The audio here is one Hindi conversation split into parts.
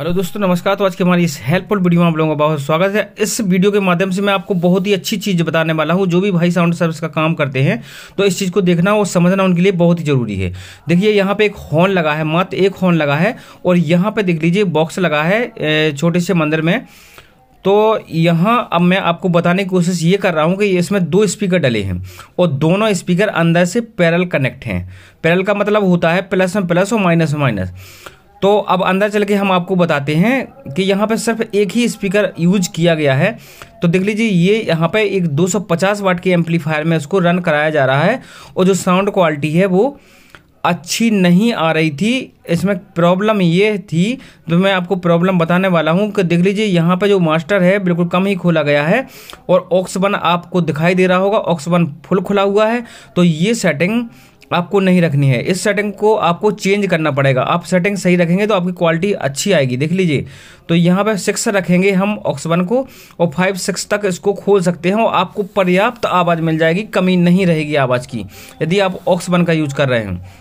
हेलो दोस्तों नमस्कार तो आज के हमारी इस हेल्पफुल वीडियो में आप लोगों का बहुत स्वागत है इस वीडियो के माध्यम से मैं आपको बहुत ही अच्छी चीज़ बताने वाला हूँ जो भी भाई साउंड सर्विस का काम करते हैं तो इस चीज़ को देखना और समझना उनके लिए बहुत ही ज़रूरी है देखिए यहाँ पे एक हॉर्न लगा है मात्र एक हॉर्न लगा है और यहाँ पर देख लीजिए बॉक्स लगा है छोटे से मंदिर में तो यहाँ अब मैं आपको बताने की कोशिश ये कर रहा हूँ कि इसमें दो स्पीकर डले हैं और दोनों स्पीकर अंदर से पैरल कनेक्ट हैं पैरल का मतलब होता है प्लस में प्लस और माइनस में माइनस तो अब अंदर चल के हम आपको बताते हैं कि यहाँ पर सिर्फ एक ही स्पीकर यूज किया गया है तो देख लीजिए ये यहाँ पे एक 250 वाट के एम्पलीफायर में उसको रन कराया जा रहा है और जो साउंड क्वालिटी है वो अच्छी नहीं आ रही थी इसमें प्रॉब्लम ये थी तो मैं आपको प्रॉब्लम बताने वाला हूँ कि देख लीजिए यहाँ पे जो मास्टर है बिल्कुल कम ही खोला गया है और ऑक्स वन आपको दिखाई दे रहा होगा ऑक्स वन फुल खुला हुआ है तो ये सेटिंग आपको नहीं रखनी है इस सेटिंग को आपको चेंज करना पड़ेगा आप सेटिंग सही रखेंगे तो आपकी क्वालिटी अच्छी आएगी देख लीजिए तो यहाँ पर सिक्स रखेंगे हम ऑक्स वन को और फाइव सिक्स तक इसको खोल सकते हैं और आपको पर्याप्त आवाज़ मिल जाएगी कमी नहीं रहेगी आवाज़ की यदि आप ऑक्स वन का यूज कर रहे हैं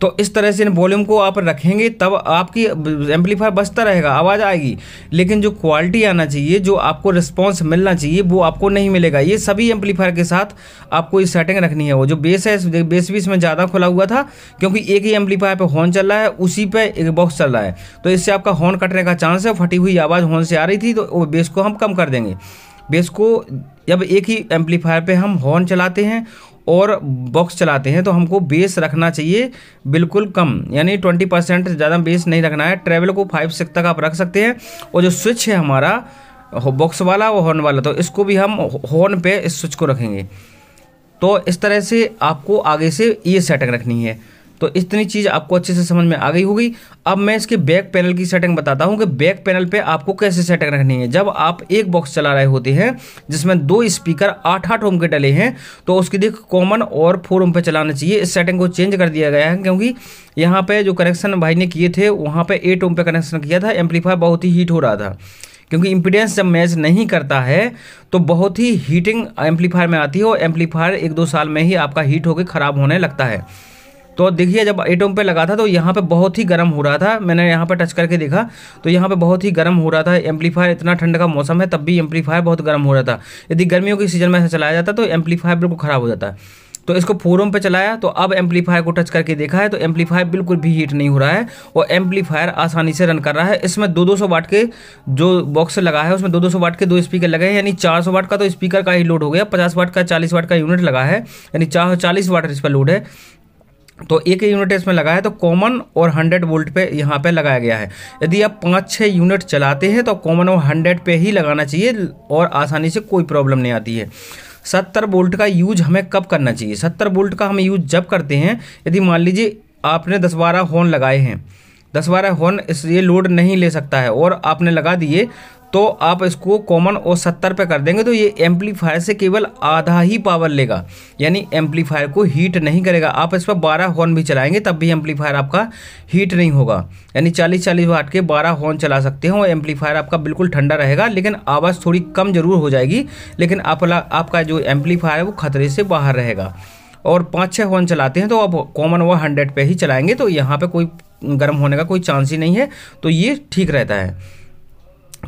तो इस तरह से इन वॉल्यूम को आप रखेंगे तब आपकी एम्पलीफायर बचता रहेगा आवाज़ आएगी लेकिन जो क्वालिटी आना चाहिए जो आपको रिस्पॉन्स मिलना चाहिए वो आपको नहीं मिलेगा ये सभी एम्पलीफायर के साथ आपको ये सेटिंग रखनी है वो जो बेस है बेस भी इसमें ज़्यादा खुला हुआ था क्योंकि एक ही एम्पलीफायर पर हॉर्न चल रहा है उसी पर एक बॉक्स चल रहा है तो इससे आपका हॉर्न कटने का चांस है फटी हुई आवाज़ हॉर्न से आ रही थी तो वो बेस को हम कम कर देंगे बेस को जब एक ही एम्पलीफायर पे हम हॉर्न चलाते हैं और बॉक्स चलाते हैं तो हमको बेस रखना चाहिए बिल्कुल कम यानी ट्वेंटी परसेंट ज़्यादा बेस नहीं रखना है ट्रेवल को फाइव सिक्स तक आप रख सकते हैं और जो स्विच है हमारा बॉक्स वाला वो हॉर्न वाला तो इसको भी हम हॉर्न पे इस स्विच को रखेंगे तो इस तरह से आपको आगे से ये सेटिंग रखनी है तो इतनी चीज़ आपको अच्छे से समझ में आ गई होगी अब मैं इसके बैक पैनल की सेटिंग बताता हूँ कि बैक पैनल पे आपको कैसे सेटिंग रखनी है जब आप एक बॉक्स चला रहे होते हैं जिसमें दो स्पीकर आठ आठ ओम के डले हैं तो उसकी देख कॉमन और फोर ओम पे चलाना चाहिए इस सेटिंग को चेंज कर दिया गया है क्योंकि यहाँ पे जो कनेक्शन भाई ने किए थे वहाँ पर एट ओम पे कनेक्शन किया था एम्पलीफायर बहुत ही हीट हो रहा था क्योंकि इम्पीडेंस जब मैच नहीं करता है तो बहुत ही हीटिंग एम्पलीफायर में आती है और एम्पलीफायर एक दो साल में ही आपका हीट होकर ख़राब होने लगता है तो देखिए जब ओम पे लगा था तो यहाँ पे बहुत ही गर्म हो रहा था मैंने यहाँ पे टच करके देखा तो यहाँ पे बहुत ही गर्म हो रहा था एम्पलीफायर इतना ठंड का मौसम है तब भी एम्पलीफायर बहुत गर्म हो रहा था यदि गर्मियों के सीजन में ऐसा चलाया जाता तो एम्पलीफायर बिल्कुल ख़राब हो जाता तो इसको फोरम पे चलाया तो अब एम्पलीफायर को टच करके देखा है तो एम्पलीफायर बिल्कुल भी हीट नहीं हो रहा है और एम्पलीफायर आसानी से रन कर रहा है इसमें दो दो सौ वाट के जो बॉक्स लगा है उसमें दो दो सौ वाट के दो स्पीकर लगे हैं यानी चार सौ वाट का तो स्पीकर का ही लोड हो गया पचास वाट का चालीस वाट का यूनिट लगा है यानी चार सौ चालीस वाट इस पर लोड है तो एक ही यूनिट इसमें लगा है तो कॉमन और 100 वोल्ट पे यहाँ पे लगाया गया है यदि आप पाँच छः यूनिट चलाते हैं तो कॉमन और 100 पे ही लगाना चाहिए और आसानी से कोई प्रॉब्लम नहीं आती है सत्तर वोल्ट का यूज हमें कब करना चाहिए सत्तर वोल्ट का हम यूज जब करते हैं यदि मान लीजिए आपने दस बारह हॉर्न लगाए हैं दस बारह हॉर्न इसलिए लोड नहीं ले सकता है और आपने लगा दिए तो आप इसको कॉमन और सत्तर पे कर देंगे तो ये एम्पलीफायर से केवल आधा ही पावर लेगा यानी एम्पलीफायर को हीट नहीं करेगा आप इस पर बारह हॉर्न भी चलाएंगे तब भी एम्पलीफायर आपका हीट नहीं होगा यानी चालीस चालीस वाट के बारह हॉर्न चला सकते हैं और एम्पलीफायर आपका बिल्कुल ठंडा रहेगा लेकिन आवाज़ थोड़ी कम ज़रूर हो जाएगी लेकिन आप आपका जो एम्पलीफायर है वो खतरे से बाहर रहेगा और पाँच छः हॉर्न चलाते हैं तो आप कॉमन व हंड्रेड पर ही चलाएँगे तो यहाँ पर कोई गर्म होने का कोई चांस ही नहीं है तो ये ठीक रहता है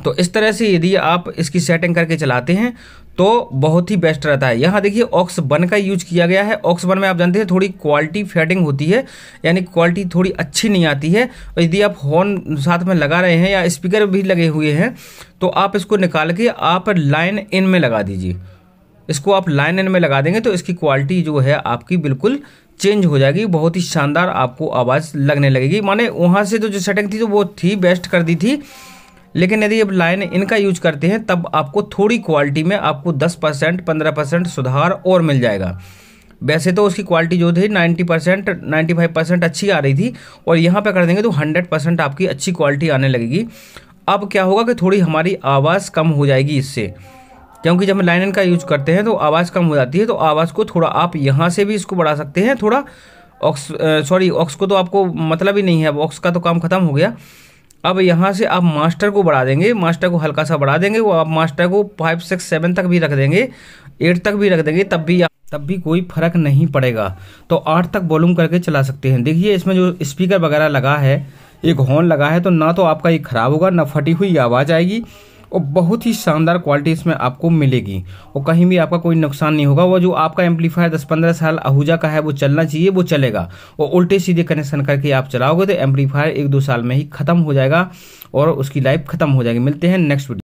तो इस तरह से यदि आप इसकी सेटिंग करके चलाते हैं तो बहुत ही बेस्ट रहता है यहाँ देखिए ऑक्स वन का यूज किया गया है ऑक्स वन में आप जानते हैं थोड़ी क्वालिटी फेडिंग होती है यानी क्वालिटी थोड़ी अच्छी नहीं आती है और यदि आप हॉर्न साथ में लगा रहे हैं या स्पीकर भी लगे हुए हैं तो आप इसको निकाल के आप लाइन इन में लगा दीजिए इसको आप लाइन इन में लगा देंगे तो इसकी क्वालिटी जो है आपकी बिल्कुल चेंज हो जाएगी बहुत ही शानदार आपको आवाज़ लगने लगेगी माने वहाँ से तो जो सेटिंग थी तो वो थी बेस्ट कर दी थी लेकिन यदि आप लाइन इनका यूज करते हैं तब आपको थोड़ी क्वालिटी में आपको 10 परसेंट पंद्रह परसेंट सुधार और मिल जाएगा वैसे तो उसकी क्वालिटी जो थी 90 परसेंट नाइन्टी परसेंट अच्छी आ रही थी और यहाँ पर कर देंगे तो हंड्रेड आपकी अच्छी क्वालिटी आने लगेगी अब क्या होगा कि थोड़ी हमारी आवाज़ कम हो जाएगी इससे क्योंकि जब हम लाइन इनका यूज करते हैं तो आवाज़ कम हो जाती है तो आवाज़ को थोड़ा आप यहाँ से भी इसको बढ़ा सकते हैं थोड़ा ऑक्स सॉरी ऑक्स को तो आपको मतलब ही नहीं है ऑक्स का तो काम खत्म हो गया अब यहाँ से आप मास्टर को बढ़ा देंगे मास्टर को हल्का सा बढ़ा देंगे वो आप मास्टर को फाइव सिक्स सेवन तक भी रख देंगे एट तक भी रख देंगे तब भी तब भी कोई फर्क नहीं पड़ेगा तो आठ तक वॉल्यूम करके चला सकते हैं देखिए इसमें जो स्पीकर वगैरह लगा है एक हॉर्न लगा है तो ना तो आपका ये ख़राब होगा ना फटी हुई आवाज़ आएगी और बहुत ही शानदार क्वालिटी इसमें आपको मिलेगी और कहीं भी आपका कोई नुकसान नहीं होगा वो जो आपका एम्पलीफायर दस पंद्रह साल आहूजा का है वो चलना चाहिए वो चलेगा और उल्टे सीधे कनेक्शन करके आप चलाओगे तो एम्पलीफायर एक दो साल में ही खत्म हो जाएगा और उसकी लाइफ खत्म हो जाएगी मिलते हैं नेक्स्ट वीडियो